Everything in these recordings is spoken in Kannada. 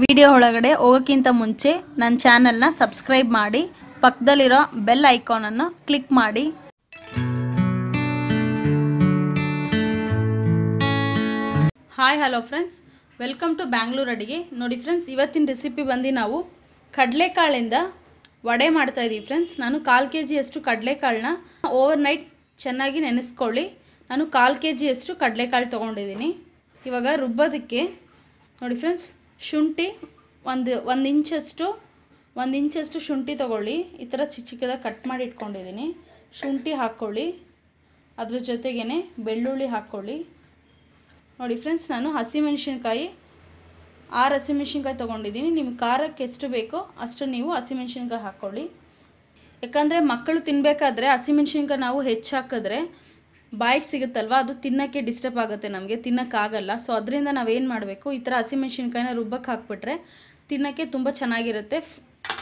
ವಿಡಿಯೋ ಒಳಗಡೆ ಹೋಗೋಕ್ಕಿಂತ ಮುಂಚೆ ನನ್ನ ಚಾನಲ್ನ ಸಬ್ಸ್ಕ್ರೈಬ್ ಮಾಡಿ ಪಕ್ಕದಲ್ಲಿರೋ ಬೆಲ್ ಐಕಾನನ್ನು ಕ್ಲಿಕ್ ಮಾಡಿ hi hello friends welcome to Bangalore ಅಡಿಗೆ ನೋಡಿ ಫ್ರೆಂಡ್ಸ್ ಇವತ್ತಿನ ರೆಸಿಪಿ ಬಂದು ನಾವು ಕಡಲೆಕಾಳಿಂದ ವಡೆ ಮಾಡ್ತಾಯಿದ್ದೀವಿ ಫ್ರೆಂಡ್ಸ್ ನಾನು ಕಾಲು ಕೆ ಜಿಯಷ್ಟು ಕಡಲೆಕಾಳನ್ನ ಓವರ್ ನೈಟ್ ಚೆನ್ನಾಗಿ ನೆನೆಸ್ಕೊಳ್ಳಿ ನಾನು ಕಾಲು ಕೆ ಜಿಯಷ್ಟು ಕಡಲೆಕಾಳು ತೊಗೊಂಡಿದ್ದೀನಿ ಇವಾಗ ರುಬ್ಬೋದಕ್ಕೆ ನೋಡಿ ಫ್ರೆಂಡ್ಸ್ ಶುಂಠಿ ಒಂದು ಒಂದು ಇಂಚಷ್ಟು ಒಂದು ಇಂಚಷ್ಟು ಶುಂಠಿ ತೊಗೊಳ್ಳಿ ಈ ಥರ ಚಿಕ್ಕ ಚಿಕ್ಕದಾಗಿ ಕಟ್ ಮಾಡಿ ಇಟ್ಕೊಂಡಿದ್ದೀನಿ ಶುಂಠಿ ಹಾಕ್ಕೊಳ್ಳಿ ಅದ್ರ ಜೊತೆಗೇ ಬೆಳ್ಳುಳ್ಳಿ ಹಾಕ್ಕೊಳ್ಳಿ ನೋಡಿ ಫ್ರೆಂಡ್ಸ್ ನಾನು ಹಸಿಮೆಣ್ಸಿನ್ಕಾಯಿ ಆರು ಹಸಿಮೆಣ್ಸಿನ್ಕಾಯಿ ತೊಗೊಂಡಿದ್ದೀನಿ ನಿಮ್ಗೆ ಖಾರಕ್ಕೆ ಎಷ್ಟು ಬೇಕೋ ಅಷ್ಟು ನೀವು ಹಸಿಮೆಣ್ಸಿನ್ಕಾಯಿ ಹಾಕ್ಕೊಳ್ಳಿ ಯಾಕಂದರೆ ಮಕ್ಕಳು ತಿನ್ನಬೇಕಾದ್ರೆ ಹಸಿಮೆಣ್ಸಿನ್ಕಾಯಿ ನಾವು ಹೆಚ್ಚು ಹಾಕಿದ್ರೆ ಬಾಯಿಗೆ ಸಿಗುತ್ತಲ್ವ ಅದು ತಿನ್ನೋಕ್ಕೆ ಡಿಸ್ಟರ್ಬ್ ಆಗುತ್ತೆ ನಮಗೆ ತಿನ್ನೋಕ್ಕಾಗಲ್ಲ ಸೊ ಅದರಿಂದ ನಾವೇನು ಮಾಡಬೇಕು ಈ ಥರ ಹಸಿಮೆಣ್ಸಿನ್ಕಾಯಿನ ರುಬ್ಬಕ್ಕೆ ಹಾಕ್ಬಿಟ್ರೆ ತಿನ್ನೋಕ್ಕೆ ತುಂಬ ಚೆನ್ನಾಗಿರುತ್ತೆ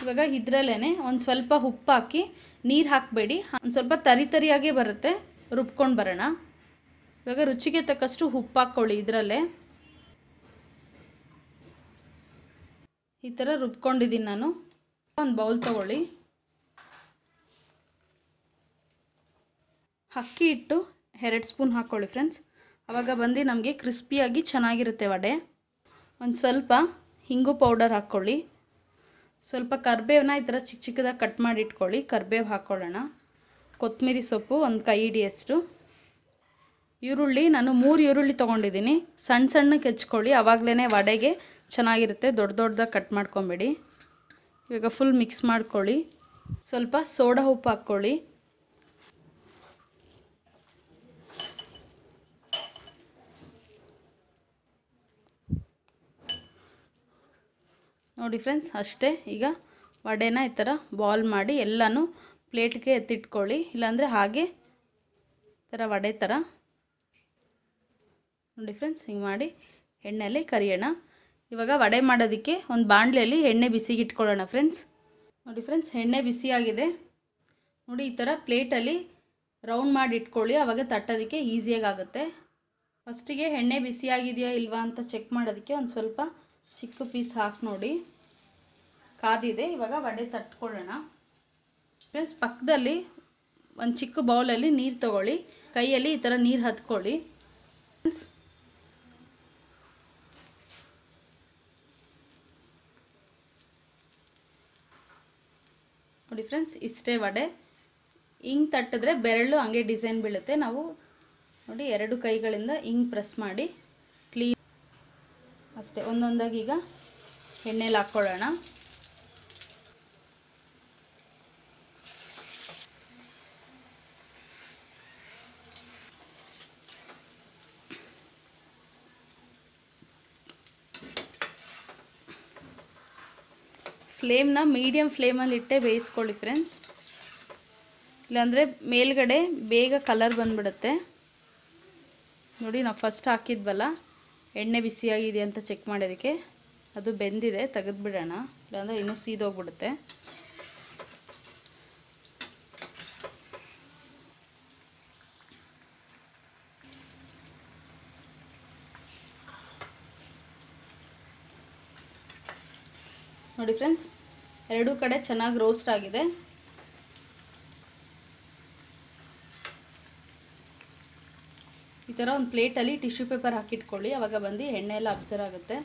ಇವಾಗ ಇದರಲ್ಲೇ ಒಂದು ಸ್ವಲ್ಪ ಉಪ್ಪು ಹಾಕಿ ನೀರು ಹಾಕಬೇಡಿ ಒಂದು ಸ್ವಲ್ಪ ತರಿ ತರಿಯಾಗೇ ಬರುತ್ತೆ ರುಬ್ಕೊಂಡು ಬರೋಣ ಇವಾಗ ರುಚಿಗೆ ತಕ್ಕಷ್ಟು ಉಪ್ಪು ಹಾಕ್ಕೊಳ್ಳಿ ಇದರಲ್ಲೇ ಈ ಥರ ರುಬ್ಕೊಂಡಿದ್ದೀನಿ ನಾನು ಒಂದು ಬೌಲ್ ತೊಗೊಳ್ಳಿ ಅಕ್ಕಿ ಇಟ್ಟು ಎರಡು ಸ್ಪೂನ್ ಹಾಕ್ಕೊಳ್ಳಿ ಫ್ರೆಂಡ್ಸ್ ಆವಾಗ ಬಂದು ನಮಗೆ ಕ್ರಿಸ್ಪಿಯಾಗಿ ಚೆನ್ನಾಗಿರುತ್ತೆ ವಡೆ ಒಂದು ಸ್ವಲ್ಪ ಹಿಂಗು ಪೌಡರ್ ಹಾಕ್ಕೊಳ್ಳಿ ಸ್ವಲ್ಪ ಕರ್ಬೇವನ್ನ ಈ ಥರ ಚಿಕ್ಕ ಚಿಕ್ಕದಾಗಿ ಕಟ್ ಮಾಡಿ ಇಟ್ಕೊಳ್ಳಿ ಕರ್ಬೇವು ಹಾಕ್ಕೊಳ್ಳೋಣ ಕೊತ್ತಂಬರಿ ಸೊಪ್ಪು ಒಂದು ಕೈ ಹಿಡಿಯಷ್ಟು ಈರುಳ್ಳಿ ನಾನು ಮೂರು ಈರುಳ್ಳಿ ತೊಗೊಂಡಿದ್ದೀನಿ ಸಣ್ಣ ಸಣ್ಣಕ್ಕೆ ಹೆಚ್ಕೊಳ್ಳಿ ಆವಾಗಲೇ ವಡೆಗೆ ಚೆನ್ನಾಗಿರುತ್ತೆ ದೊಡ್ಡ ದೊಡ್ಡದಾಗಿ ಕಟ್ ಮಾಡ್ಕೊಬೇಡಿ ಇವಾಗ ಫುಲ್ ಮಿಕ್ಸ್ ಮಾಡ್ಕೊಳ್ಳಿ ಸ್ವಲ್ಪ ಸೋಡಾ ಉಪ್ಪು ಹಾಕ್ಕೊಳ್ಳಿ ನೋಡಿ ಫ್ರೆಂಡ್ಸ್ ಅಷ್ಟೇ ಈಗ ವಡೆನ ಈ ಥರ ಬಾಲ್ ಮಾಡಿ ಎಲ್ಲನೂ ಪ್ಲೇಟ್ಗೆ ಎತ್ತಿಟ್ಕೊಳ್ಳಿ ಇಲ್ಲಾಂದರೆ ಹಾಗೆ ಥರ ವಡೆ ಥರ ನೋಡಿ ಫ್ರೆಂಡ್ಸ್ ಹಿಂಗೆ ಮಾಡಿ ಎಣ್ಣೆಯಲ್ಲಿ ಕರಿಯೋಣ ಇವಾಗ ವಡೆ ಮಾಡೋದಕ್ಕೆ ಒಂದು ಬಾಣಲೆಯಲ್ಲಿ ಎಣ್ಣೆ ಬಿಸಿಗೆ ಇಟ್ಕೊಳ್ಳೋಣ ಫ್ರೆಂಡ್ಸ್ ನೋಡಿ ಫ್ರೆಂಡ್ಸ್ ಎಣ್ಣೆ ಬಿಸಿಯಾಗಿದೆ ನೋಡಿ ಈ ಥರ ಪ್ಲೇಟಲ್ಲಿ ರೌಂಡ್ ಮಾಡಿ ಇಟ್ಕೊಳ್ಳಿ ಆವಾಗ ತಟ್ಟೋದಕ್ಕೆ ಈಸಿಯಾಗುತ್ತೆ ಫಸ್ಟಿಗೆ ಎಣ್ಣೆ ಬಿಸಿಯಾಗಿದೆಯಾ ಇಲ್ವಾ ಅಂತ ಚೆಕ್ ಮಾಡೋದಕ್ಕೆ ಒಂದು ಸ್ವಲ್ಪ ಚಿಕ್ಕ ಪೀಸ್ ಹಾಕಿ ನೋಡಿ ಕಾದಿದೆ ಇವಾಗ ವಡೆ ತಟ್ಕೊಳ್ಳೋಣ ಫ್ರೆಂಡ್ಸ್ ಪಕ್ಕದಲ್ಲಿ ಒಂದು ಚಿಕ್ಕ ಬೌಲಲ್ಲಿ ನೀರು ತಗೊಳ್ಳಿ ಕೈಯಲ್ಲಿ ಈ ಥರ ನೀರು ಹತ್ಕೊಳ್ಳಿ ಫ್ರೆಂಡ್ಸ್ ನೋಡಿ ಫ್ರೆಂಡ್ಸ್ ಇಷ್ಟೇ ವಡೆ ಹಿಂಗೆ ತಟ್ಟಿದ್ರೆ ಬೆರಳು ಹಂಗೆ ಡಿಸೈನ್ ಬೀಳುತ್ತೆ ನಾವು ನೋಡಿ ಎರಡು ಕೈಗಳಿಂದ ಹಿಂಗೆ ಪ್ರೆಸ್ ಮಾಡಿ ಕ್ಲೀನ್ ಅಷ್ಟೇ ಒಂದೊಂದಾಗಿ ಈಗ ಎಣ್ಣೆಲಿ ಹಾಕ್ಕೊಳ್ಳೋಣ ಫ್ಲೇಮ್ನ ಮೀಡಿಯಮ್ ಫ್ಲೇಮಲ್ಲಿ ಇಟ್ಟೆ ಬೇಯಿಸ್ಕೊಳ್ಳಿ ಫ್ರೆಂಡ್ಸ್ ಇಲ್ಲಾಂದರೆ ಮೇಲ್ಗಡೆ ಬೇಗ ಕಲರ್ ಬಂದ್ಬಿಡುತ್ತೆ ನೋಡಿ ನಾವು ಫಸ್ಟ್ ಹಾಕಿದ್ವಲ್ಲ ಎಣ್ಣೆ ಬಿಸಿಯಾಗಿದೆ ಅಂತ ಚೆಕ್ ಮಾಡೋದಕ್ಕೆ ಅದು ಬೆಂದಿದೆ ತೆಗೆದುಬಿಡೋಣ ಇಲ್ಲಾಂದರೆ ಇನ್ನೂ ಸೀದೋಗ್ಬಿಡುತ್ತೆ ನೋಡಿ ಫ್ರೆಂಡ್ಸ್ ಎರಡೂ ಕಡೆ ಚೆನ್ನಾಗಿ ರೋಸ್ಟ್ ಆಗಿದೆ ಈ ಥರ ಒಂದು ಪ್ಲೇಟಲ್ಲಿ ಟಿಶ್ಯೂ ಪೇಪರ್ ಹಾಕಿಟ್ಕೊಳ್ಳಿ ಅವಾಗ ಬಂದು ಎಣ್ಣೆ ಎಲ್ಲ ಅಬ್ಸರ್ವ್ ಆಗುತ್ತೆ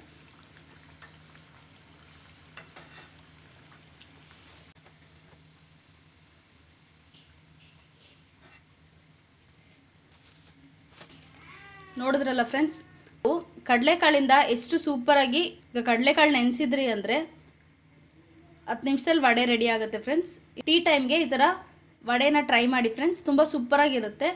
ನೋಡಿದ್ರಲ್ಲ ಫ್ರೆಂಡ್ಸ್ ಕಡಲೆಕಾಳಿಂದ ಎಷ್ಟು ಸೂಪರಾಗಿ ಈಗ ಕಡಲೆಕಾಳು ನೆನೆಸಿದ್ರಿ ಅಂದರೆ ಹತ್ತು ನಿಮಿಷದಲ್ಲಿ ವಡೆ ರೆಡಿ ಆಗುತ್ತೆ ಫ್ರೆಂಡ್ಸ್ ಟೀ ಟೈಮ್ಗೆ ಈ ಥರ ವಡೆನ ಟ್ರೈ ಮಾಡಿ ಫ್ರೆಂಡ್ಸ್ ತುಂಬ ಸೂಪರಾಗಿರುತ್ತೆ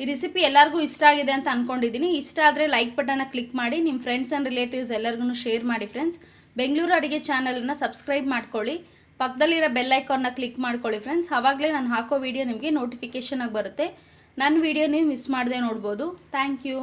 ಈ ರೆಸಿಪಿ ಎಲ್ಲರಿಗೂ ಇಷ್ಟ ಆಗಿದೆ ಅಂತ ಅಂದ್ಕೊಂಡಿದ್ದೀನಿ ಇಷ್ಟ ಆದರೆ ಲೈಕ್ ಬಟನ್ನ ಕ್ಲಿಕ್ ಮಾಡಿ ನಿಮ್ಮ ಫ್ರೆಂಡ್ಸ್ ಆ್ಯಂಡ್ ರಿಲೇಟಿವ್ಸ್ ಎಲ್ಲರಿಗೂ ಶೇರ್ ಮಾಡಿ ಫ್ರೆಂಡ್ಸ್ ಬೆಂಗಳೂರು ಅಡುಗೆ ಚಾನಲನ್ನು ಸಬ್ಸ್ಕ್ರೈಬ್ ಮಾಡ್ಕೊಳ್ಳಿ ಪಕ್ಕದಲ್ಲಿರೋ ಬೆಲ್ ಐಕಾನ್ನ ಕ್ಲಿಕ್ ಮಾಡ್ಕೊಳ್ಳಿ ಫ್ರೆಂಡ್ಸ್ ಆವಾಗಲೇ ನಾನು ಹಾಕೋ ವೀಡಿಯೋ ನಿಮಗೆ ನೋಟಿಫಿಕೇಷನ್ ಆಗಿ ಬರುತ್ತೆ ನನ್ನ ವೀಡಿಯೋ ನೀವು ಮಿಸ್ ಮಾಡದೆ ನೋಡ್ಬೋದು ಥ್ಯಾಂಕ್ ಯು